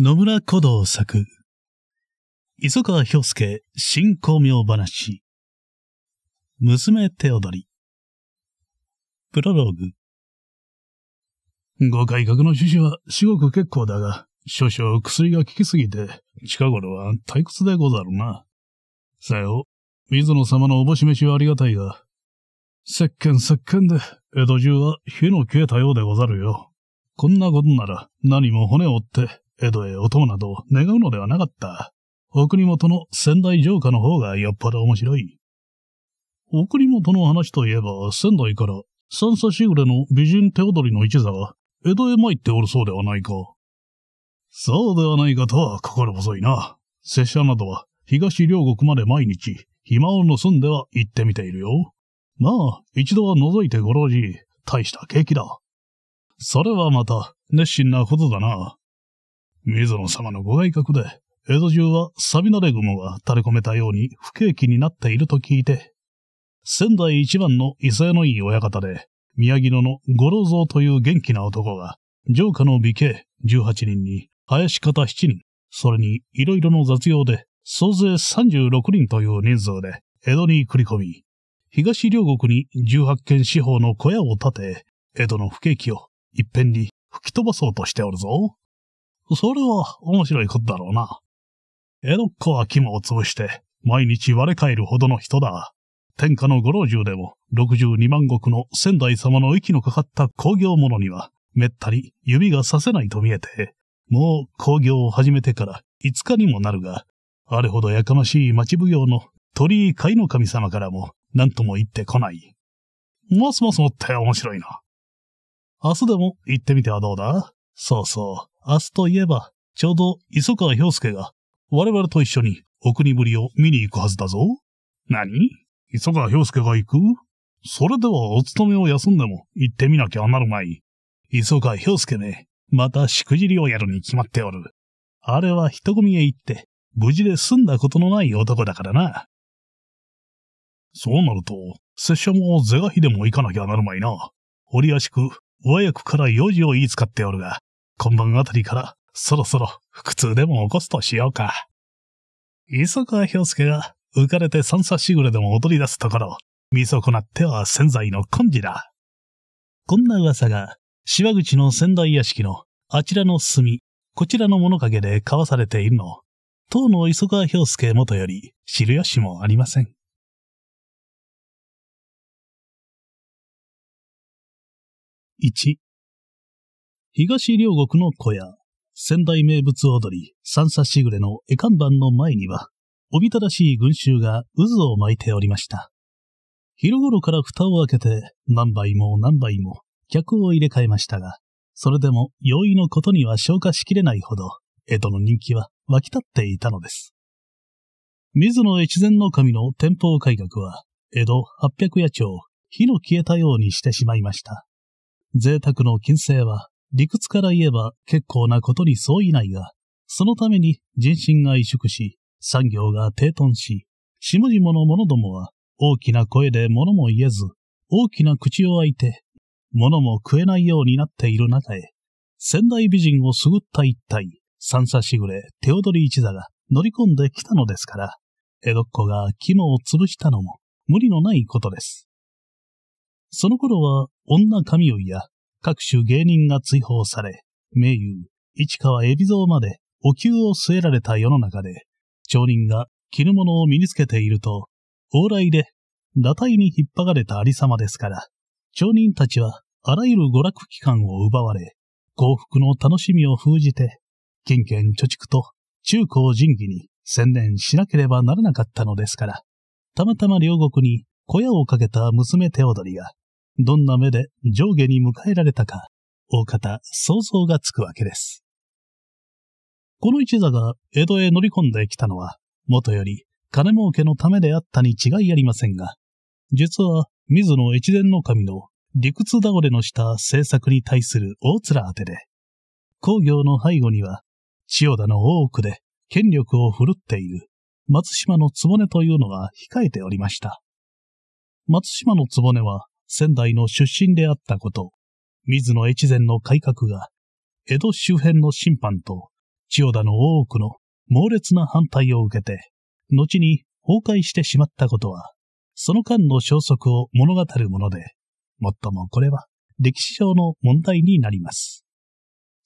野村古道作。磯川氷介新光明話。娘手踊り。プロローグ。ご改革の趣旨は至極結構だが、少々薬が効きすぎて、近頃は退屈でござるな。さよ、水野様のおぼし飯はありがたいが、石鹸石鹸で江戸中は火の消えたようでござるよ。こんなことなら何も骨を折って江戸へお供など願うのではなかった。送り元の仙台城下の方がよっぽど面白い。送り元の話といえば、仙台から三差しぐれの美人手踊りの一座が江戸へ参っておるそうではないか。そうではないかとは心細いな。拙者などは東両国まで毎日暇を盗んでは行ってみているよ。まあ、一度は覗いてごろうじ、大した景気だ。それはまた、熱心なことだな。水野様のご外閣で、江戸中はサビナレ雲が垂れ込めたように不景気になっていると聞いて、仙台一番の伊勢のいい親方で、宮城野の五郎蔵という元気な男が、城下の美形18人に、林方7人、それにいろいろの雑用で、総勢36人という人数で、江戸に繰り込み、東両国に18軒四方の小屋を建て、江戸の不景気を一遍に吹き飛ばそうとしておるぞ。それは面白いことだろうな。江戸っ子は肝を潰して、毎日割れ返るほどの人だ。天下のご老中でも、六十二万石の仙台様の息のかかった工業者には、めったに指がさせないと見えて、もう工業を始めてから五日にもなるが、あれほどやかましい町奉行の鳥居会の神様からも何とも言ってこない。ますますもって面白いな。明日でも行ってみてはどうだそうそう。明日といえば、ちょうど磯川洋介が我々と一緒にお国ぶりを見に行くはずだぞ。何磯川洋介が行くそれではお勤めを休んでも行ってみなきゃなるまい。磯川洋介ね、またしくじりをやるに決まっておる。あれは人混みへ行って、無事で済んだことのない男だからな。そうなると、拙者も是が非でも行かなきゃなるまいな。折り足しく、和訳から用事を言い使っておるが、今晩あたりから、そろそろ腹痛でも起こすとしようか。磯川氷介が浮かれて三叉しぐれでも踊り出すところ、見損なっては潜在の根治だ。こんな噂が、芝口の仙台屋敷のあちらの隅、こちらの物陰で交わされているの、当の磯川氷介元より知る由もありません。1東両国の小屋、仙台名物踊り、三叉しぐれの絵看板の前には、おびただしい群衆が渦を巻いておりました。昼頃から蓋を開けて、何杯も何杯も客を入れ替えましたが、それでも容易のことには消化しきれないほど、江戸の人気は湧き立っていたのです。水野越前の神の天保改革は、江戸八百夜町、火の消えたようにしてしまいました。贅沢の金星は理屈から言えば結構なことに相違ないが、そのために人心が萎縮し、産業が低頓し、下々の者どもは大きな声で物も言えず、大きな口を開いて、物も食えないようになっている中へ、仙台美人をすぐった一体、三叉しぐれ、手踊り一座が乗り込んできたのですから、江戸っ子が肝を潰したのも無理のないことです。その頃は女神いや各種芸人が追放され、名優、市川海老蔵までお灸を据えられた世の中で、町人が着るものを身につけていると、往来で、打体に引っ張がれたありさまですから、町人たちはあらゆる娯楽機関を奪われ、幸福の楽しみを封じて、金券貯蓄と中高人儀に専念しなければならなかったのですから、たまたま両国に小屋をかけた娘手踊りが、どんな目で上下に迎えられたか、大方想像がつくわけです。この一座が江戸へ乗り込んできたのは、元より金儲けのためであったに違いありませんが、実は水野越前の神の理屈倒れのした政策に対する大面当てで、工業の背後には、千代田の大奥で権力を振るっている松島の根というのが控えておりました。松島の根は仙台の出身であったこと、水野越前の改革が、江戸周辺の審判と、千代田の多くの猛烈な反対を受けて、後に崩壊してしまったことは、その間の消息を物語るもので、もっともこれは歴史上の問題になります。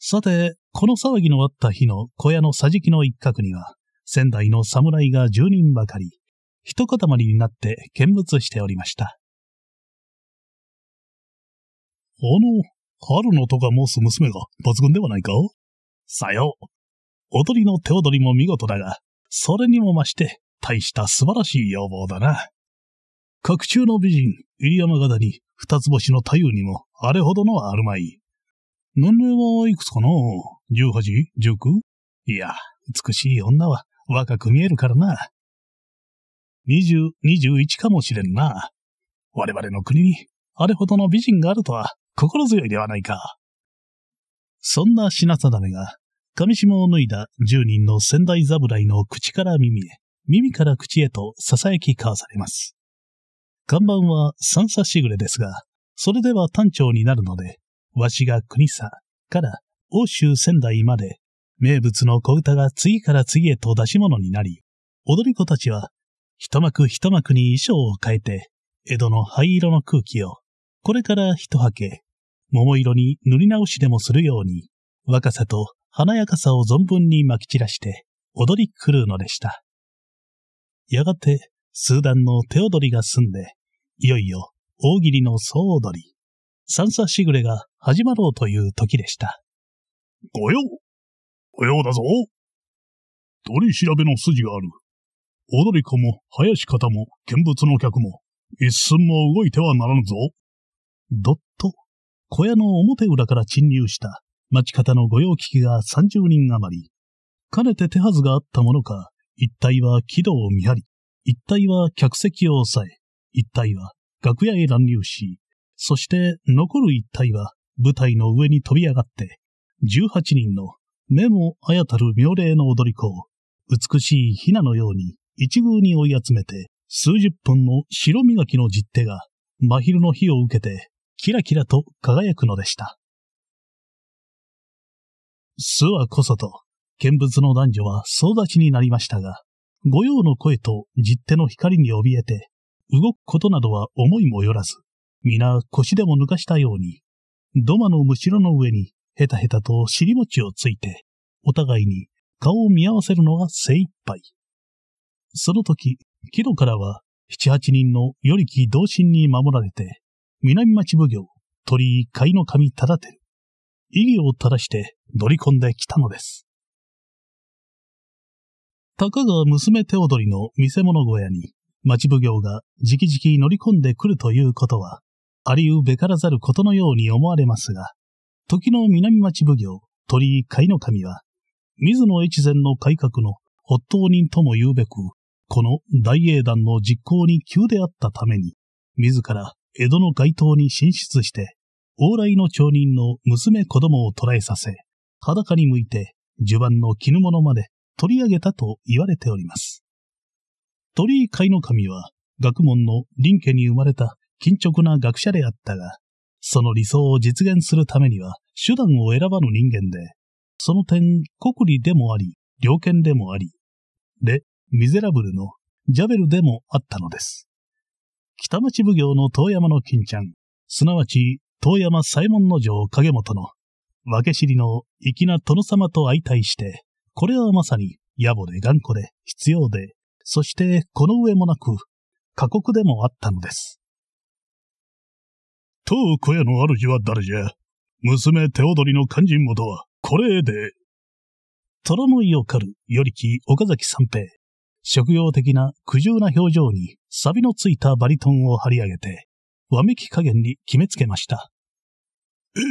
さて、この騒ぎのあった日の小屋の桟敷の一角には、仙台の侍が10人ばかり、一塊になって見物しておりました。あの、春野とか申す娘が抜群ではないかさよう。踊りの手踊りも見事だが、それにも増して、大した素晴らしい要望だな。各中の美人、入山型に、二つ星の太夫にも、あれほどのあるまい。年齢はいくつかな十八十九いや、美しい女は若く見えるからな。二十、二十一かもしれんな。我々の国に、あれほどの美人があるとは心強いではないか。そんな品定めが、上下を脱いだ十人の仙台侍の口から耳へ、耳から口へと囁き交わされます。看板は三叉しぐれですが、それでは単調になるので、わしが国さから欧州仙台まで、名物の小唄が次から次へと出し物になり、踊り子たちは、一幕一幕に衣装を変えて、江戸の灰色の空気をこれから一はけ、桃色に塗り直しでもするように、若さと華やかさを存分に撒き散らして踊り狂うのでした。やがて、数段の手踊りが済んで、いよいよ大喜利の総踊り、三叉しぐれが始まろうという時でした。ご用ご用だぞ取り調べの筋がある。踊り子も林方も見物の客も一寸も動いてはならぬぞ。どっと、小屋の表裏から侵入した町方の御用聞きが30人余り。かねて手はずがあったものか、一体は軌道を見張り、一体は客席を抑え、一体は楽屋へ乱入し、そして残る一体は舞台の上に飛び上がって、18人の目もあやたる妙齢の踊り子を、美しい雛のように一宮に追い集めて、数十分の白磨きの実手が、真昼の火を受けて、キラキラと輝くのでした。諏訪こそと、見物の男女は総立ちになりましたが、御用の声と実手の光に怯えて、動くことなどは思いもよらず、皆腰でも抜かしたように、土間のむしろの上にヘタヘタと尻餅をついて、お互いに顔を見合わせるのが精一杯。その時、木戸からは、七八人のよりき同心に守られて、南町奉行、鳥居甲の神忠てる、異議を垂らして乗り込んできたのです。たかが娘手踊りの見せ物小屋に、町奉行が直々乗り込んでくるということは、ありうべからざることのように思われますが、時の南町奉行、鳥居甲の神は、水野越前の改革の発当人とも言うべく、この大英団の実行に急であったために、自ら江戸の街頭に進出して、往来の町人の娘子供を捕らえさせ、裸に向いて、襦袢の絹物まで取り上げたと言われております。鳥居海の神は、学問の林家に生まれた緊直な学者であったが、その理想を実現するためには手段を選ばぬ人間で、その点、国利でもあり、良犬でもあり、で、ミゼラブルのジャベルでもあったのです。北町奉行の遠山の金ちゃん、すなわち遠山左衛門の城影元の、分け知りの粋な殿様と相対して、これはまさに野暮で頑固で必要で、そしてこの上もなく、過酷でもあったのです。当小屋の主は誰じゃ娘手踊りの肝心元は、これで。虎の井を狩る、よりき岡崎三平。職業的な苦渋な表情に、サビのついたバリトンを張り上げて、わめき加減に決めつけました。ええ、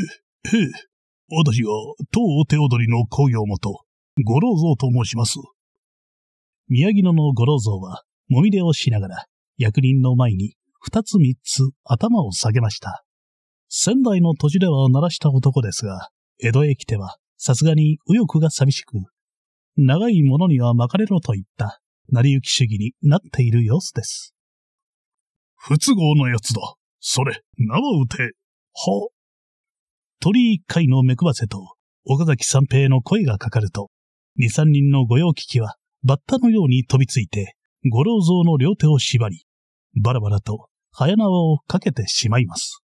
ええ、私は、当手踊りの工業元、五郎蔵と申します。宮城野の五郎蔵は、もみ出をしながら、役人の前に、二つ三つ頭を下げました。仙台の地では鳴らした男ですが、江戸へ来ては、さすがに右翼が寂しく、長いものには巻かれろと言った。成り行き主義になっている様子です。不都合なやつだ。それ、縄打て。は鳥一回の目くばせと、岡崎三平の声がかかると、二三人の御用聞きは、バッタのように飛びついて、五郎像の両手を縛り、バラバラと、早縄をかけてしまいます。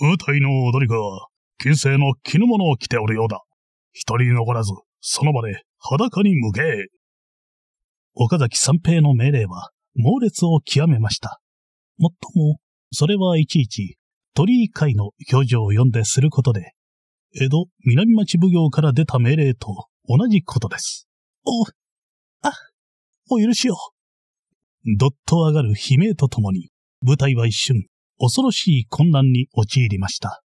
舞台の踊りは、金星のも物を着ておるようだ。一人残らず、その場で裸に向け。岡崎三平の命令は猛烈を極めました。もっとも、それはいちいち鳥居会の表情を読んですることで、江戸南町奉行から出た命令と同じことです。お、あ、お許しを。どっと上がる悲鳴とともに、舞台は一瞬、恐ろしい混乱に陥りました。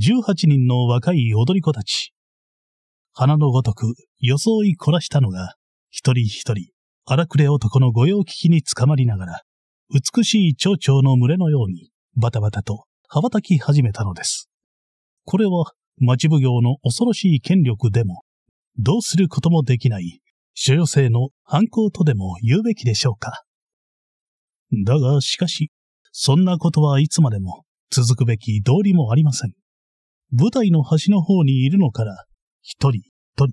18人の若い踊り子たち。花のごとく装い凝らしたのが、一人一人、荒くれ男の御用聞きにつかまりながら、美しい蝶々の群れのように、バタバタと羽ばたき始めたのです。これは、町奉行の恐ろしい権力でも、どうすることもできない、所女性の犯行とでも言うべきでしょうか。だが、しかし、そんなことはいつまでも続くべき道理もありません。舞台の端の方にいるのから、一人、と、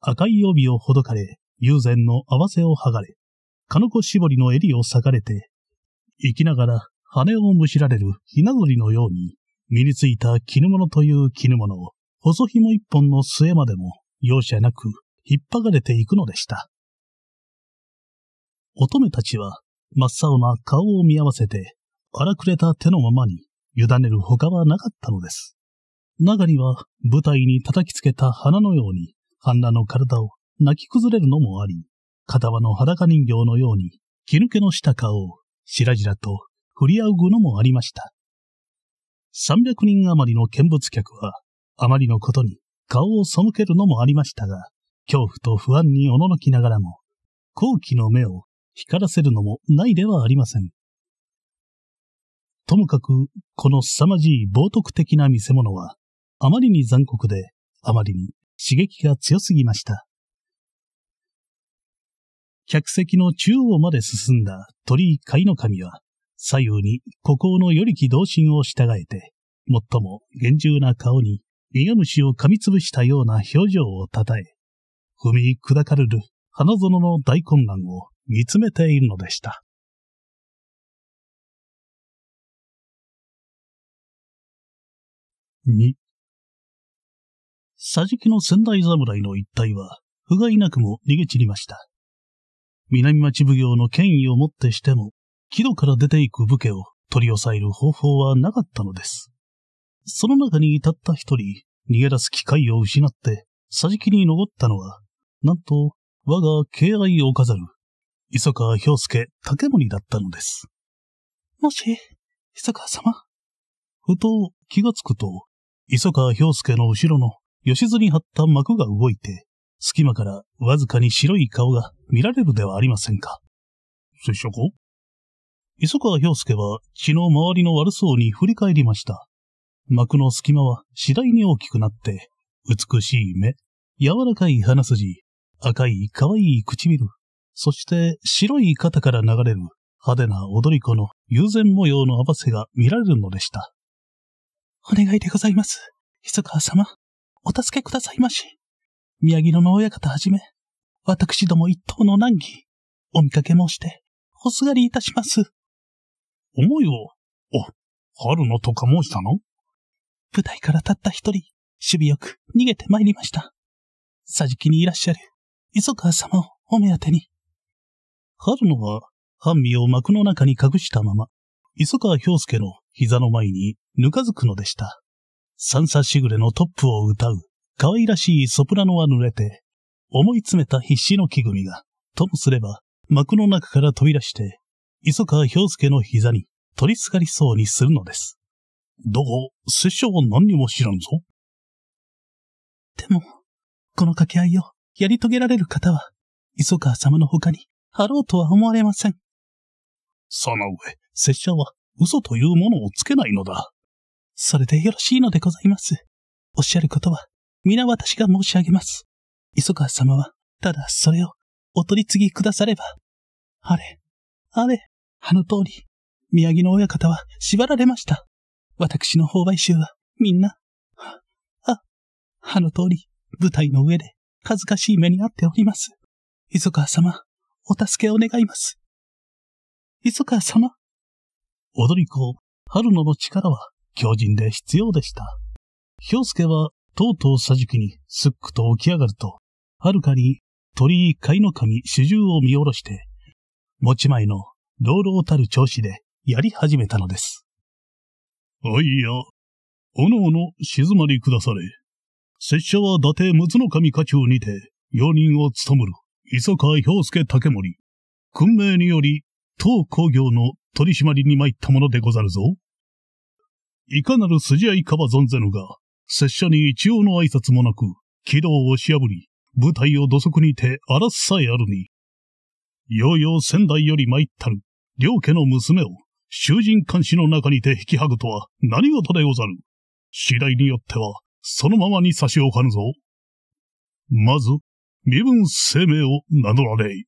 赤い帯をほどかれ、友禅の合わせを剥がれ、鹿の子絞りの襟を裂かれて、生きながら羽をむしられるひなりのように、身についた絹物という絹物を、細紐一本の末までも容赦なく引っ張がれていくのでした。乙女たちは真っ青な顔を見合わせて、荒くれた手のままに委ねる他はなかったのです。中には舞台に叩きつけた花のように、半裸の体を泣き崩れるのもあり、片輪の裸人形のように、気抜けのした顔を、しらじらと振り合うのもありました。三百人余りの見物客は、あまりのことに顔を背けるのもありましたが、恐怖と不安におののきながらも、好奇の目を光らせるのもないではありません。ともかく、この凄まじい冒涜的な見せ物は、あまりに残酷で、あまりに刺激が強すぎました。客席の中央まで進んだ鳥居貝の神は、左右に孤高の与力同心を従えて、最も厳重な顔に、イガムシを噛みつぶしたような表情をたたえ、踏み砕かれる花園の大混乱を見つめているのでした。2桟敷の仙台侍の一帯は、不甲斐なくも逃げ散りました。南町奉行の権威をもってしても、木戸から出ていく武家を取り押さえる方法はなかったのです。その中にたった一人、逃げ出す機会を失って、桟敷に残ったのは、なんと、我が敬愛を飾る、磯川氷介竹森だったのです。もし、磯川様ふと気がつくと、磯川氷介の後ろの吉津に張った幕が動いて、隙間からわずかに白い顔が見られるではありませんか。接触磯川洋介は血の周りの悪そうに振り返りました。幕の隙間は次第に大きくなって、美しい目、柔らかい鼻筋、赤い可愛い唇、そして白い肩から流れる派手な踊り子の友禅模様の合わせが見られるのでした。お願いでございます。磯川様、お助けくださいまし。宮城野の親方はじめ、私ども一等の難儀、お見かけ申して、おすがりいたします。思いを、お、春野とか申したの舞台からたった一人、守備よく逃げて参りました。さじきにいらっしゃる、磯川様をお目当てに。春野は、半身を幕の中に隠したまま、磯川兵介の膝の前にぬかづくのでした。三差しぐれのトップを歌う可愛らしいソプラノは濡れて、思い詰めた必死の木組みが、ともすれば、幕の中から飛び出して、磯川氷介の膝に取りすがりそうにするのです。どが、拙者は何にも知らんぞ。でも、この掛け合いをやり遂げられる方は、磯川様の他にあろうとは思われません。その上、拙者は嘘というものをつけないのだ。それでよろしいのでございます。おっしゃることは皆私が申し上げます。磯川様は、ただそれをお取り次ぎくだされば。あれ、あれ、あの通り、宮城の親方は縛られました。私の購買衆は、みんな、あ、あの通り、舞台の上で、恥ずかしい目に遭っております。磯川様、お助けを願います。磯川様。踊り子、春野の力は強靭で必要でした。氷介はとうとうさじきにすっくと起き上がると、はるかに鳥居貝の神主従を見下ろして、持ち前の朗々たる調子でやり始めたのです。あいや、おのおの静まりくだされ。拙者は伊達陸の神家中にて、容人を務む磯川兵助竹森。訓命により、当工業の取り締まりに参ったものでござるぞ。いかなる筋合いかは存ぜぬが、拙者に一応の挨拶もなく、軌道をし破り、舞台を土足にて荒すさえあるに。よいよ仙台より参ったる、両家の娘を、囚人監視の中にて引き剥ぐとは何事でござる。次第によっては、そのままに差し置かぬぞ。まず、身分生命を名乗られい。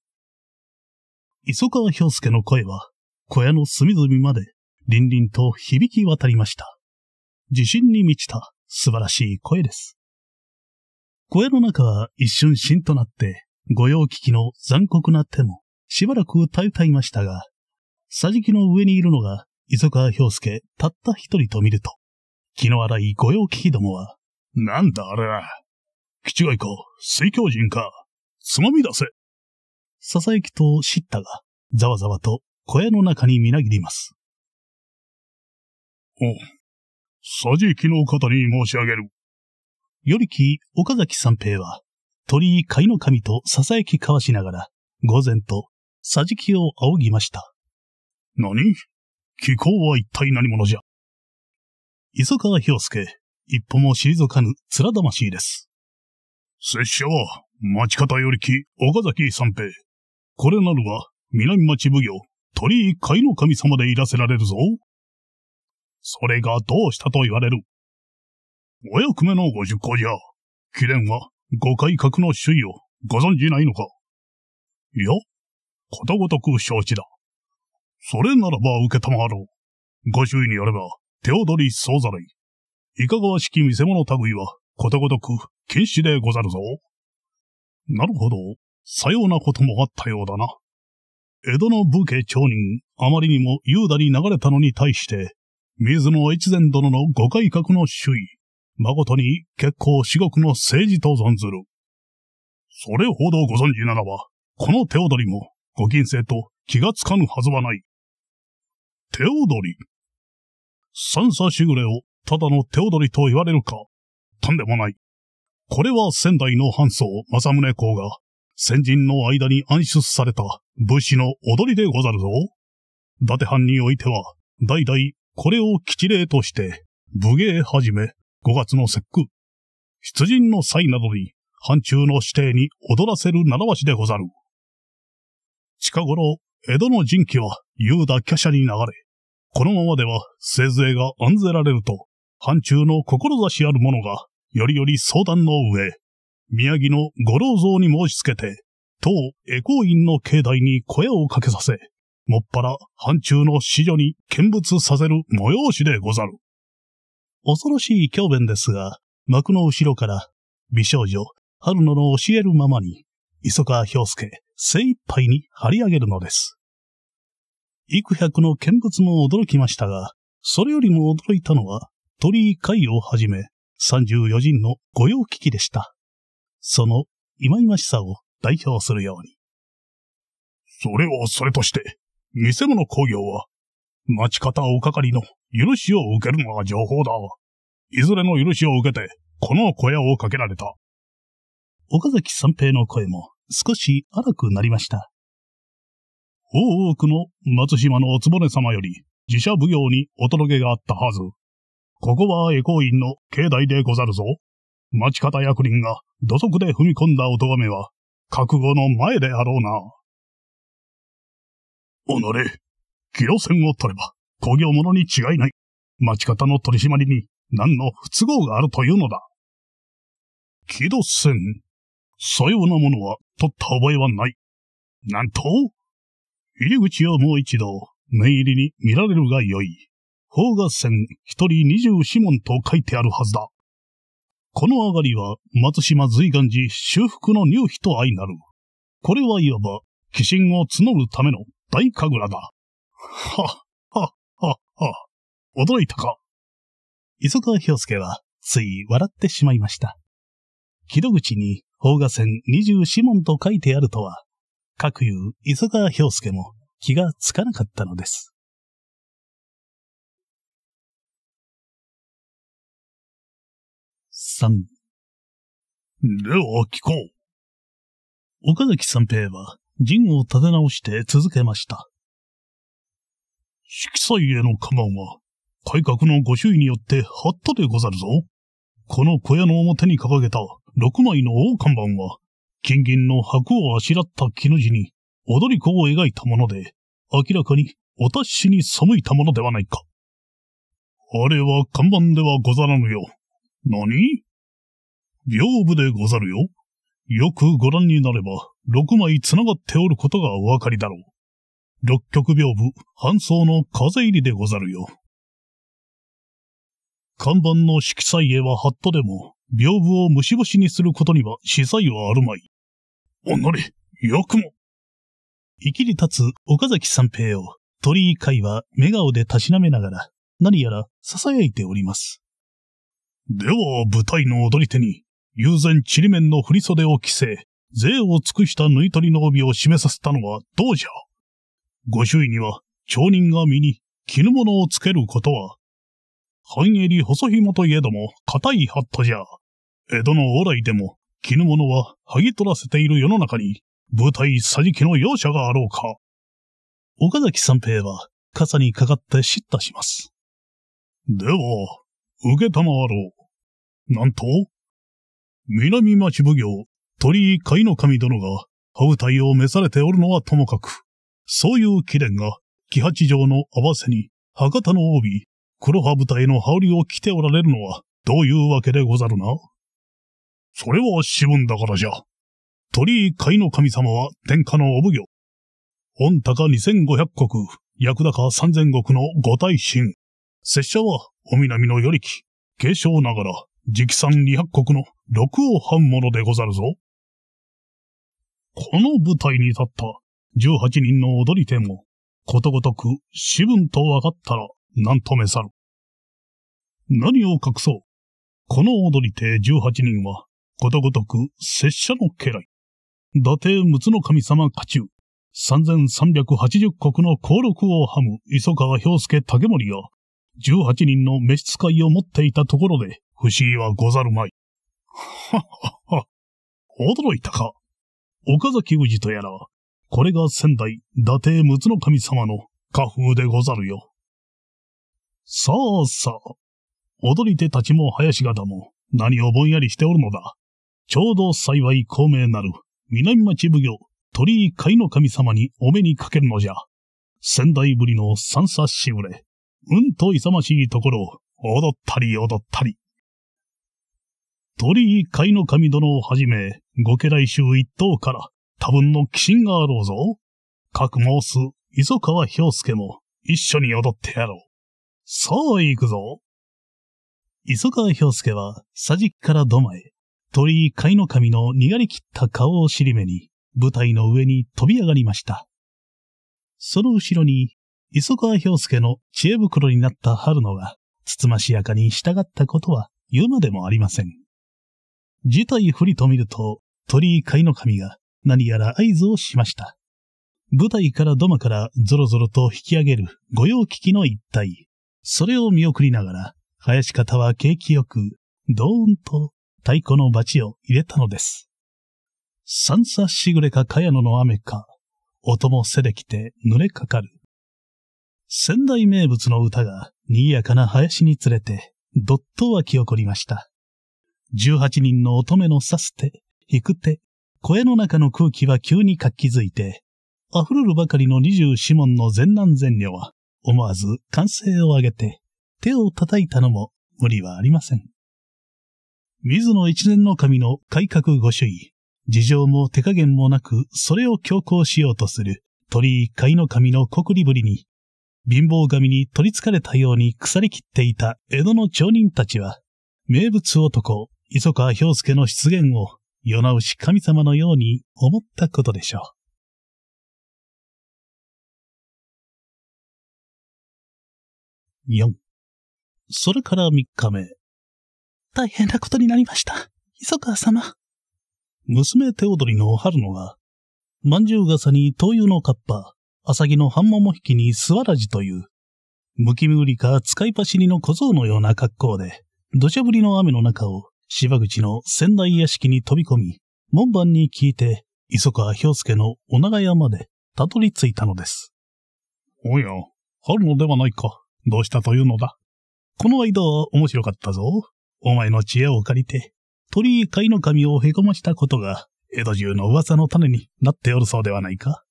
磯川兵助の声は、小屋の隅々まで、凛々と響き渡りました。自信に満ちた素晴らしい声です。声の中、は一瞬しんとなって、御用聞きの残酷な手も、しばらく歌いたいましたが、桟敷の上にいるのが、磯川氷介、たった一人と見ると、気の荒い御用聞きどもは、なんだあれは、吉違か、水狂人か、つまみ出せ。笹きと知ったが、ざわざわと小屋の中にみなぎります。お、さじきの方に申し上げる。よりき、岡崎三平は、鳥居貝の神と囁き交わしながら、午前と、さじきを仰ぎました。何気候は一体何者じゃ磯川博介、一歩も退かぬ面魂です。拙者は、町方よりき、岡崎三平。これなるは、南町奉行、鳥居貝の神様でいらせられるぞ。それがどうしたと言われる。お役目のご実行じゃ、貴殿はご改革の主意をご存じないのかいや、ことごとく承知だ。それならば受けたまろう。ご主意によれば、手踊り総ざらい。いかがわしき見せ物類は、ことごとく禁止でござるぞ。なるほど、さようなこともあったようだな。江戸の武家町人、あまりにも優雅に流れたのに対して、水野越前殿のご改革の主意、誠に結構至極の政治と存ずる。それほどご存知ならば、この手踊りも、ご近世と気がつかぬはずはない。手踊り三叉しぐれをただの手踊りと言われるか、とんでもない。これは仙台の藩僧政宗公が、先人の間に暗出された武士の踊りでござるぞ。伊達藩においては、代々これを吉例として、武芸はじめ、五月の節句、出陣の際などに、範中の指定に踊らせる習わしでござる。近頃、江戸の人気は優打華奢に流れ、このままではせいぜいが安ぜられると、範中の志ある者が、よりより相談の上、宮城の五老像に申し付けて、当江光院の境内に小屋をかけさせ、もっぱら藩中の子女に見物させる催しでござる。恐ろしい教弁ですが、幕の後ろから美少女、春野の教えるままに、磯川氷介、精一杯に張り上げるのです。幾百の見物も驚きましたが、それよりも驚いたのは、鳥居海をはじめ、三十四人の御用聞きでした。その、忌々しさを代表するように。それはそれとして、偽物工業は、町方おかかりの許しを受けるのが情報だ。いずれの許しを受けて、この小屋をかけられた。岡崎三平の声も少し荒くなりました。大奥の松島のおつぼね様より自社奉行にお届けがあったはず。ここはエコー院の境内でござるぞ。町方役人が土足で踏み込んだお咎めは、覚悟の前であろうな。おのれ、キロ線を取れば、工業者に違いない。町方の取り締まりに何の不都合があるというのだ。木戸線、さようなものは取った覚えはない。なんと入り口をもう一度、念入りに見られるがよい。方が線一人二十四門と書いてあるはずだ。この上がりは松島随願寺修復の入費と相なる。これはいわば、寄進を募るための大神楽だ。は、は、は、は、驚いたか。磯川氷介は、つい笑ってしまいました。木戸口に、方画線二十四門と書いてあるとは、各言う磯川氷介も気がつかなかったのです。三。では聞こう。岡崎三平は陣を立て直して続けました。色彩への我慢は、改革のご周囲によって貼ったでござるぞ。この小屋の表に掲げた6枚の大看板は、金銀の箔をあしらった木の字に踊り子を描いたもので、明らかにお達しに背いたものではないか。あれは看板ではござらぬよ。何屏風でござるよ。よくご覧になれば6枚繋がっておることがお分かりだろう。六曲屏風、半層の風入りでござるよ。看板の色彩絵はハットでも、屏風を虫干しにすることには資材はあるまい。おのれ、よくも。生きり立つ岡崎三平を、鳥居会は笑顔でたしなめながら、何やら囁いております。では、舞台の踊り手に、友禅ちりめんの振袖を着せ、税を尽くした縫い取りの帯を締めさせたのはどうじゃご周囲には、町人が身に絹物をつけることは、半襟細紐といえども硬いハットじゃ。江戸の往来でも絹物は剥ぎ取らせている世の中に、舞台じきの容赦があろうか。岡崎三平は、傘にかかって叱咤します。では、受けたまわろう。なんと、南町奉行鳥居海の神殿が、羽舞台を召されておるのはともかく、そういう貴殿が、木八条の合わせに、博多の帯、黒羽舞台の羽織を着ておられるのは、どういうわけでござるなそれは私分だからじゃ。鳥居海の神様は天下のお奉行。御高二千五百国、役高三千国の五大神。拙者は、お南の与力、継承ながら、直参二百国の六王藩者でござるぞ。この舞台に立った18人の踊り手も、ことごとく死分と分かったら何とめさる。何を隠そう。この踊り手18人は、ことごとく拙者の家来。伊達陸の神様家中、3380国の公録をはむ磯川兵助竹森が、18人の召使いを持っていたところで、不思議はござるまい。はっはっは。驚いたか。岡崎氏とやら、これが仙台、伊達陸の神様の家風でござるよ。さあさあ、踊り手たちも林方も何をぼんやりしておるのだ。ちょうど幸い孔明なる、南町奉行、鳥居海の神様にお目にかけるのじゃ。仙台ぶりの三冊しぐれ、うんと勇ましいところを踊ったり踊ったり。鳥居海の神殿をはじめ、ご家来衆一党から多分の寄進があろうぞ。各申す磯川兵助も一緒に踊ってやろう。さあ行くぞ。磯川兵助は桟敷から土間へ、鳥居貝の神のにがりきった顔を尻目に、舞台の上に飛び上がりました。その後ろに、磯川兵助の知恵袋になった春野が、つつましやかに従ったことは言うまでもありません。事態不利と見ると、鳥居会の神が何やら合図をしました。舞台から土間からぞろぞろと引き上げる御用聞きの一体。それを見送りながら、林方は景気よく、ドーンと太鼓のバチを入れたのです。三叉しぐれか茅野の雨か、音も背できて濡れかかる。仙台名物の歌が賑やかな林に連れて、どっと湧き起こりました。十八人の乙女のさす手、行くて、小屋の中の空気は急に活気づいて、溢れるばかりの二十四門の前男前女は、思わず歓声を上げて、手を叩いたのも無理はありません。水野一年の神の改革御主意、事情も手加減もなく、それを強行しようとする鳥居回の神の国りぶりに、貧乏神に取り憑かれたように腐りきっていた江戸の町人たちは、名物男、磯川氷介の出現を世直し神様のように思ったことでしょう。四。それから三日目。大変なことになりました。磯川様。娘手踊りの春野は、まんじゅう傘に灯油のカッパ、アサギの半桃引きにスワラジという、むきむりか使い走りの小僧のような格好で、土砂降りの雨の中を芝口の仙台屋敷に飛び込み、門番に聞いて、磯川氷介のお長屋までたどり着いたのです。おや、春のではないか。どうしたというのだ。この間は面白かったぞ。お前の知恵を借りて、鳥居貝の神をへこましたことが、江戸中の噂の種になっておるそうではないか。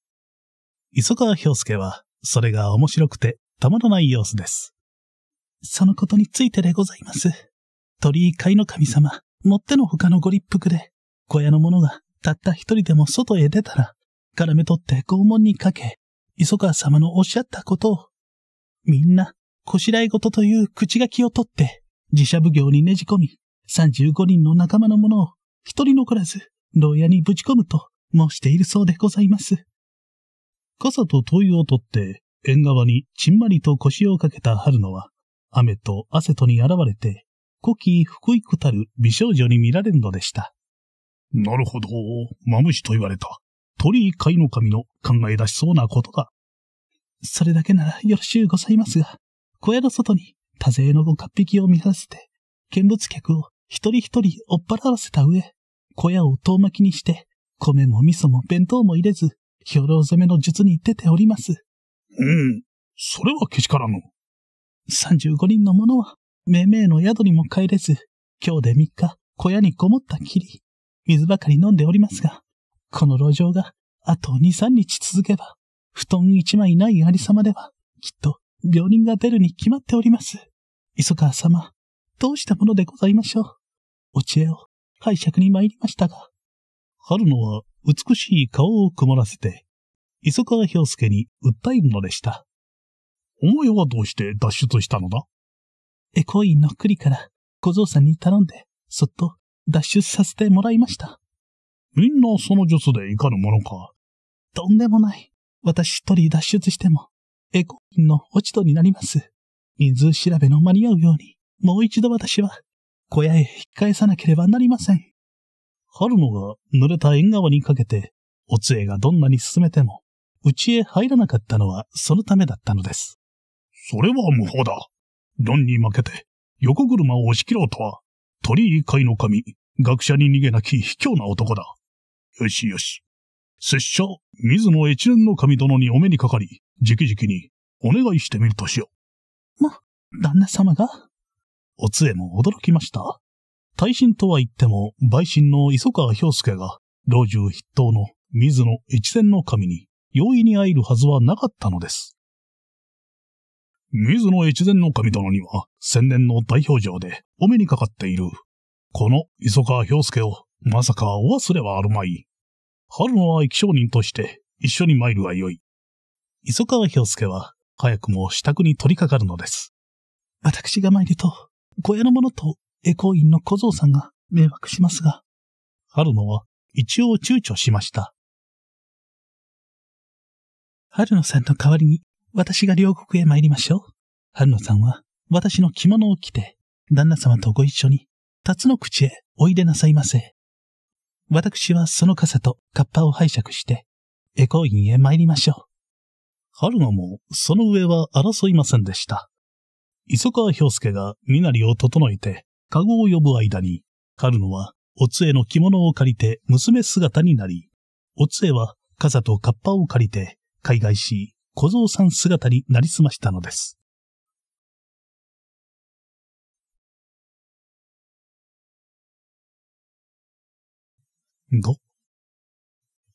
磯川氷介は、それが面白くてたまらない様子です。そのことについてでございます。鳥居会の神様、もっての他のご立腹で、小屋の者がたった一人でも外へ出たら、絡め取って拷問にかけ、磯川様のおっしゃったことを、みんな、こしらえごとという口書きを取って、自社奉行にねじ込み、三十五人の仲間の者を一人残らず、牢屋にぶち込むと申しているそうでございます。傘と灯油を取って、縁側にちんまりと腰をかけた春野は、雨と汗とに現れて、古希福井くたる美少女に見られるのでした。なるほど、マムシと言われた。鳥居海の神の考え出しそうなことだ。それだけならよろしゅうございますが、小屋の外に多勢の合匹を見張らせて、見物客を一人一人追っ払わせた上、小屋を遠巻きにして、米も味噌も弁当も入れず、兵糧攻めの術に出ております。うん、それはけしからぬ。三十五人の者はめめえの宿にも帰れず、今日で3日、小屋にこもったきり、水ばかり飲んでおりますが、この路上が、あと2、3日続けば、布団1枚ないありさまでは、きっと、病人が出るに決まっております。磯川様、どうしたものでございましょう。お知恵を、拝借に参りましたが。春野は、美しい顔を曇らせて、磯川兵助に訴えるのでした。お前はどうして脱出したのだエコインの栗から小僧さんに頼んで、そっと脱出させてもらいました。みんなその術でいかぬものか。とんでもない。私一人脱出しても、エコインの落ち度になります。水調べの間に合うように、もう一度私は、小屋へ引っ返さなければなりません。春野が濡れた縁側にかけて、お杖がどんなに進めても、家へ入らなかったのはそのためだったのです。それは無法だ。論に負けて、横車を押し切ろうとは、鳥居会の神、学者に逃げなき卑怯な男だ。よしよし。拙者、水野越連の神殿にお目にかかり、直々に、お願いしてみるとしよう。ま、旦那様がお杖も驚きました。大臣とは言っても、陪審の磯川兵介が、老中筆頭の水野越前の神に容易に会えるはずはなかったのです。水野越前の神殿には、千年の大表情で、お目にかかっている。この磯川氷介を、まさかお忘れはあるまい。春の愛気商人として、一緒に参るがよい。磯川氷介は、早くも支度に取り掛かるのです。私が参ると、小屋の者と、エコー院の小僧さんが迷惑しますが。春野は、一応躊躇しました。春野さんの代わりに私が両国へ参りましょう。春野さんは、私の着物を着て、旦那様とご一緒に、辰の口へおいでなさいませ。私はその傘とカッパを拝借して、エコインへ参りましょう。春野も、その上は争いませんでした。磯川兵介が身なりを整えて、カゴを呼ぶ間に、春野は、お杖の着物を借りて娘姿になり、お杖は傘とカッパを借りて、海外し、小僧さん姿になりすましたのです。五、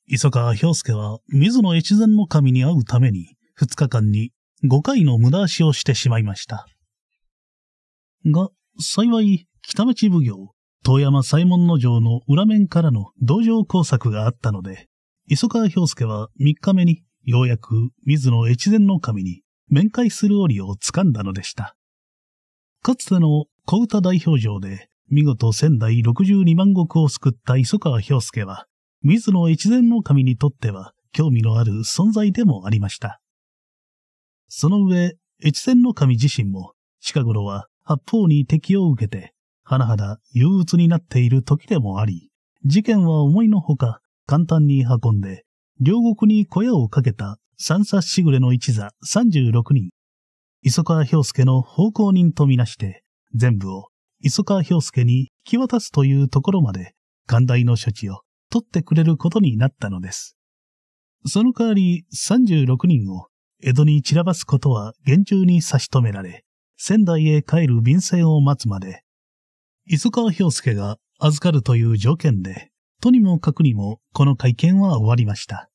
磯川氷介は、水野越前の神に会うために、二日間に五回の無駄足をしてしまいました。が、幸い、北町奉行、遠山左衛門の城の裏面からの道場工作があったので、磯川氷介は三日目にようやく水野越前の神に面会する折を掴んだのでした。かつての小歌代表城で見事仙台六十二万石を救った磯川兵介は、水野越前の神にとっては興味のある存在でもありました。その上、越前の神自身も近頃は八方に敵を受けて、甚だ憂鬱になっている時でもあり、事件は思いのほか簡単に運んで両国に小屋をかけた三冊しぐれの一座36人、磯川兵助の奉公人とみなして、全部を磯川兵助に引き渡すというところまで、寛大の処置を取ってくれることになったのです。その代わり36人を江戸に散らばすことは厳重に差し止められ、仙台へ帰る便箋を待つまで、磯川兵助が預かるという条件で、とにもかくにもこの会見は終わりました。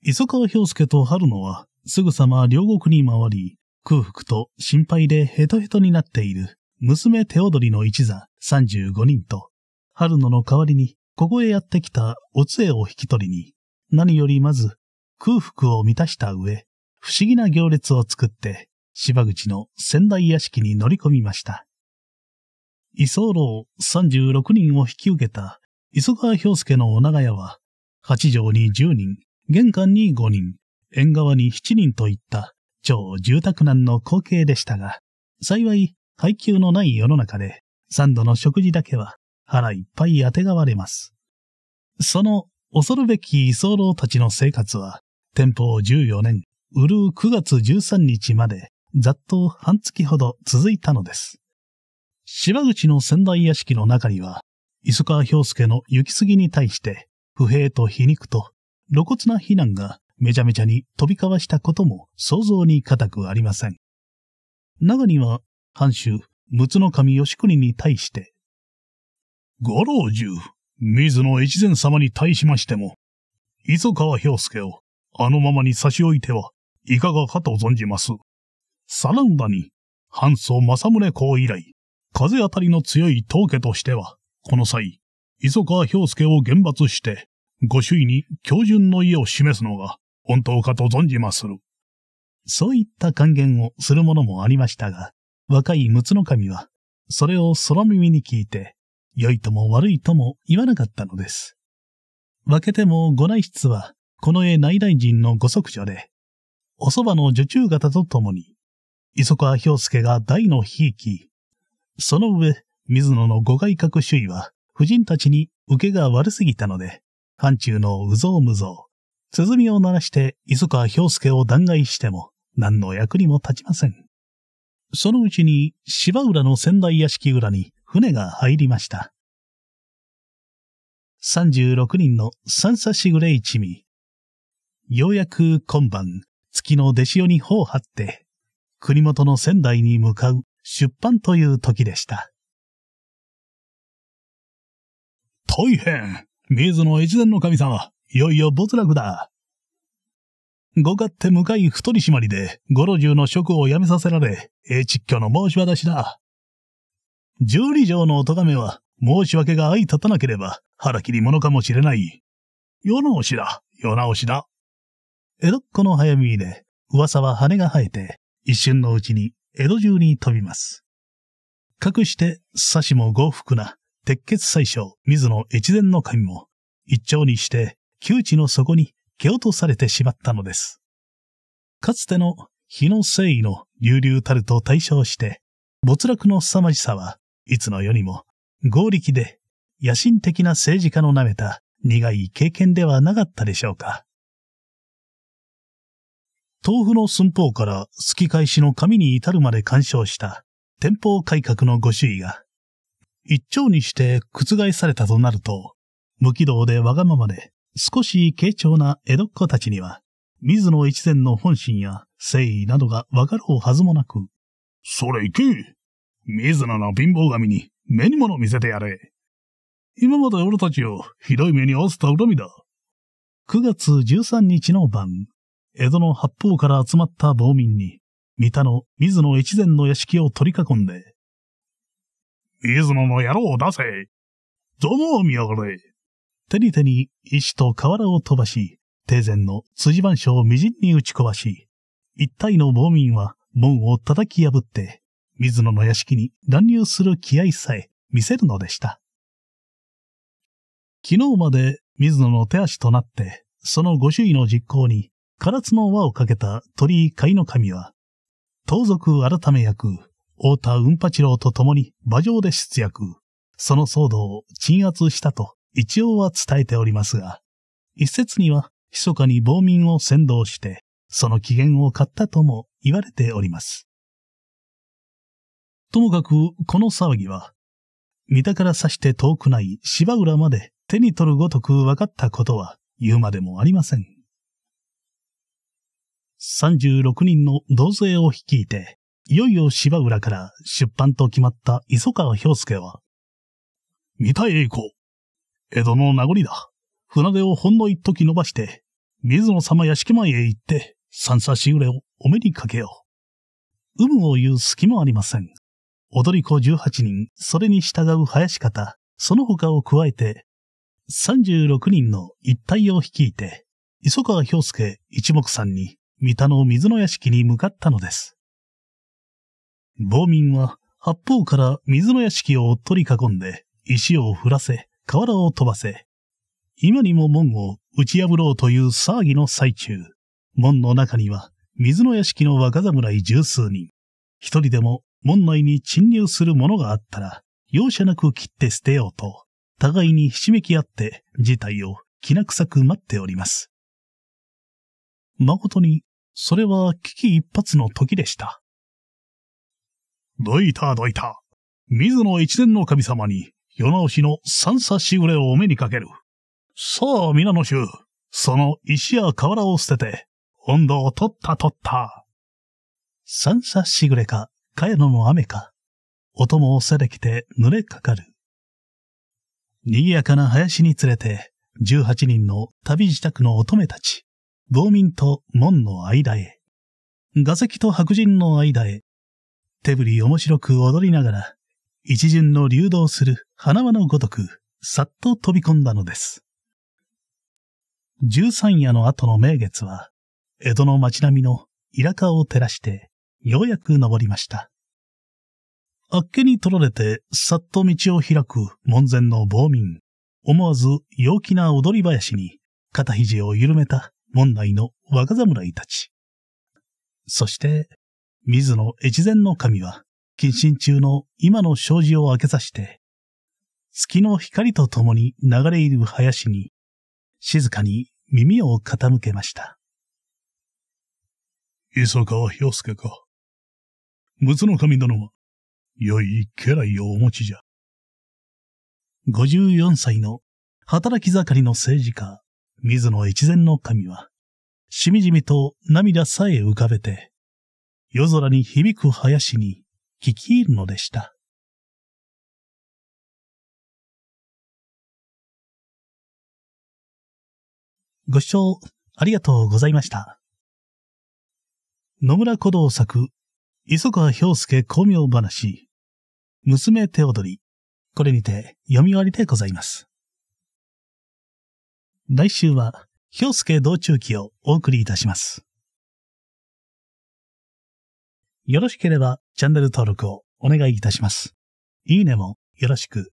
磯川氷介と春野はすぐさま両国に回り、空腹と心配でヘトヘトになっている娘手踊りの一座35人と、春野の代わりにここへやってきたお杖を引き取りに、何よりまず空腹を満たした上、不思議な行列を作って、芝口の仙台屋敷に乗り込みました。居候36人を引き受けた磯川氷介のお長屋は、八畳に10人、玄関に5人、縁側に7人といった超住宅難の光景でしたが、幸い階級のない世の中で3度の食事だけは腹いっぱい当てがわれます。その恐るべき居候たちの生活は、天保14年、うるう9月13日まで、ざっと半月ほど続いたのです。島口の仙台屋敷の中には、磯川氷介の行き過ぎに対して、不平と皮肉と露骨な非難がめちゃめちゃに飛び交わしたことも想像に難くありません。中には、藩主、陸奥の神義国に対して、五老中、水野越前様に対しましても、磯川氷介をあのままに差し置いてはいかがかと存じます。サランダに、藩祖政宗公以来、風当たりの強い当家としては、この際、磯川兵助を厳罰して、ご主位に教順の家を示すのが本当かと存じまする。そういった還元をする者もありましたが、若い陸の神は、それを空耳に聞いて、良いとも悪いとも言わなかったのです。分けてもご内室は、この絵内大臣のご息女で、お蕎麦の女中方と共に、磯川兵助が大のひいき、その上、水野の五外閣首位は、夫人たちに受けが悪すぎたので、範中のうぞうむぞう、鼓を鳴らして磯川氷介を弾劾しても、何の役にも立ちません。そのうちに芝浦の仙台屋敷裏に船が入りました。三十六人の三差しぐれ一味。ようやく今晩、月の弟子よに頬張って、国元の仙台に向かう出版という時でした。大変水野越前の神様、いよいよ没落だ。ご勝手向かい太り締まりで、五老中の職を辞めさせられ、英窒居の申し渡しだ。十里城のお咎めは、申し訳が相立たなければ、腹切り者かもしれない。世直しだ、世直しだ。江戸っ子の早見で、噂は羽が生えて、一瞬のうちに江戸中に飛びます。かくして、さしも豪福な、鉄血最小、水野越前の神も、一丁にして、窮地の底に蹴落とされてしまったのです。かつての日の誠意の流々たると対照して、没落の凄まじさは、いつの世にも、合力で、野心的な政治家の舐めた苦い経験ではなかったでしょうか。豆腐の寸法から突き返しの紙に至るまで干渉した天保改革のご主意が、一丁にして覆されたとなると、無軌道でわがままで少し軽重な江戸っ子たちには、水野一善の本心や誠意などがわかろうはずもなく、それ行け水野の貧乏神に目に物見せてやれ今まで俺たちをひどい目に合わせた恨みだ。9月13日の晩、江戸の八方から集まった暴民に、三田の水野越前の屋敷を取り囲んで、水野の野郎を出せどの見送がれ手に手に石と瓦を飛ばし、帝前の辻番所をみじんに打ち壊し、一体の暴民は門を叩き破って、水野の屋敷に乱入する気合さえ見せるのでした。昨日まで水野の手足となって、そのご主意の実行に唐津の輪をかけた鳥居甲斐の神は、盗賊改め役、太田雲八郎と共に馬上で出役、その騒動を鎮圧したと一応は伝えておりますが、一説には密かに暴民を先導して、その機嫌を買ったとも言われております。ともかく、この騒ぎは、三田からさして遠くない芝浦まで手に取るごとく分かったことは言うまでもありません。36人の同勢を率いて、いよいよ芝浦から出版と決まった磯川氷介は、三田栄子、江戸の名残だ。船出をほんの一時伸ばして、水野様屋敷前へ行って、三叉しぐれをお目にかけよう。有無を言う隙もありません。踊り子十八人、それに従う林方、その他を加えて、三十六人の一体を率いて、磯川氷介一目散に三田の水の屋敷に向かったのです。暴民は八方から水の屋敷を取り囲んで、石を降らせ、瓦を飛ばせ、今にも門を打ち破ろうという騒ぎの最中、門の中には水の屋敷の若侍十数人、一人でも門内に侵入する者があったら、容赦なく切って捨てようと、互いにひしめき合って事態をきな臭く待っております。誠にそれは危機一髪の時でした。どいたどいた。水野一年の神様に、世直しの三差しぐれをお目にかける。さあ、皆の衆、その石や瓦を捨てて、温度を取った取った。三差しぐれか、かやのの雨か、音もせできて濡れかかる。賑やかな林に連れて、十八人の旅支度の乙女たち。道民と門の間へ、画席と白人の間へ、手振り面白く踊りながら、一巡の流動する花輪のごとく、さっと飛び込んだのです。十三夜の後の名月は、江戸の街並みのイラカを照らして、ようやく登りました。あっけに取られて、さっと道を開く門前の暴民。思わず陽気な踊り林に肩肘を緩めた門内の若侍たち。そして、水野越前の神は、謹慎中の今の障子を開けさして、月の光と共に流れ入る林に、静かに耳を傾けました。磯川洋介か。陸の神殿は、良い家来をお持ちじゃ。54歳の働き盛りの政治家、水野越前の神は、しみじみと涙さえ浮かべて、夜空に響く林に聞き入るのでした。ご視聴ありがとうございました。野村古道作、磯川氷介巧妙話、娘手踊り、これにて読み終わりでございます。来週は、氷介道中記をお送りいたします。よろしければチャンネル登録をお願いいたします。いいねもよろしく